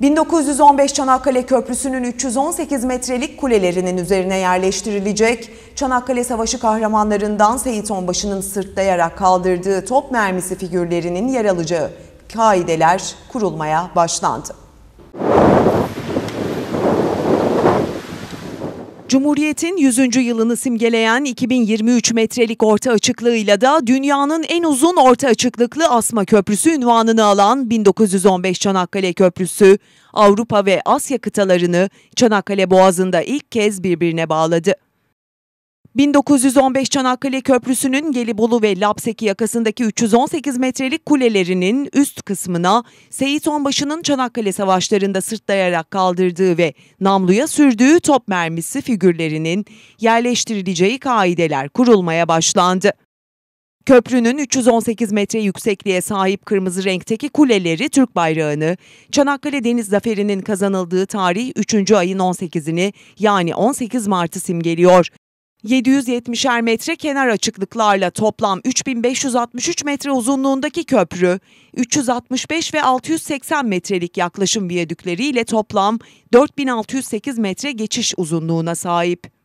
1915 Çanakkale Köprüsü'nün 318 metrelik kulelerinin üzerine yerleştirilecek, Çanakkale Savaşı kahramanlarından Seyit Onbaşı'nın sırtlayarak kaldırdığı top mermisi figürlerinin yer alacağı kaideler kurulmaya başlandı. Cumhuriyetin 100. yılını simgeleyen 2023 metrelik orta açıklığıyla da dünyanın en uzun orta açıklıklı asma köprüsü ünvanını alan 1915 Çanakkale Köprüsü, Avrupa ve Asya kıtalarını Çanakkale Boğazı'nda ilk kez birbirine bağladı. 1915 Çanakkale Köprüsü'nün Gelibolu ve Lapseki yakasındaki 318 metrelik kulelerinin üst kısmına Seyit Onbaşı'nın Çanakkale Savaşları'nda sırtlayarak kaldırdığı ve namluya sürdüğü top mermisi figürlerinin yerleştirileceği kaideler kurulmaya başlandı. Köprünün 318 metre yüksekliğe sahip kırmızı renkteki kuleleri Türk bayrağını, Çanakkale Deniz Zaferi'nin kazanıldığı tarih 3. ayın 18'ini yani 18 Mart'ı simgeliyor. 770'er metre kenar açıklıklarla toplam 3563 metre uzunluğundaki köprü, 365 ve 680 metrelik yaklaşım viyadükleriyle toplam 4608 metre geçiş uzunluğuna sahip.